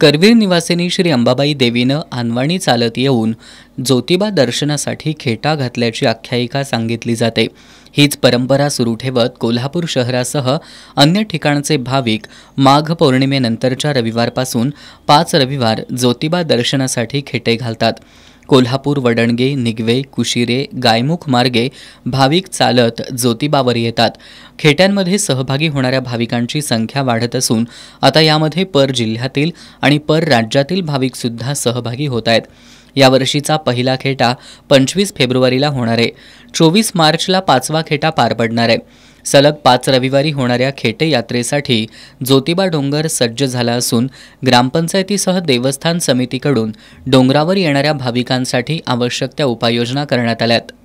करवीर निवासिनी श्री अंबाबाई देवीनं आणवाणी चालत येऊन ज्योतिबा दर्शनासाठी खेटा घातल्याची आख्यायिका सांगितली जाते हीच परंपरा सुरू ठेवत कोल्हापूर शहरासह अन्य ठिकाणचे भाविक माघ पौर्णिमेनंतरच्या रविवारपासून पाच रविवार ज्योतिबा दर्शनासाठी खेटे घालतात कोल्हापूर वडणगे निगवे कुशिरे गायमुख मार्गे भाविक चालत ज्योतिबावर येतात खेट्यांमध्ये सहभागी होणाऱ्या भाविकांची संख्या वाढत असून आता यामध्ये पर जिल्ह्यातील आणि पर राज्यातील भाविकसुद्धा सहभागी होत आहेत यावर्षीचा पहिला खेटा पंचवीस फेब्रुवारीला होणार आहे चोवीस मार्चला पाचवा खेटा पार पडणार आहे सलग पाच रविवारी होणाऱ्या खेटे यात्रेसाठी ज्योतिबा डोंगर सज्ज झाला असून ग्रामपंचायतीसह देवस्थान समितीकडून डोंगरावर येणाऱ्या भाविकांसाठी आवश्यक त्या उपाययोजना करण्यात आल्यात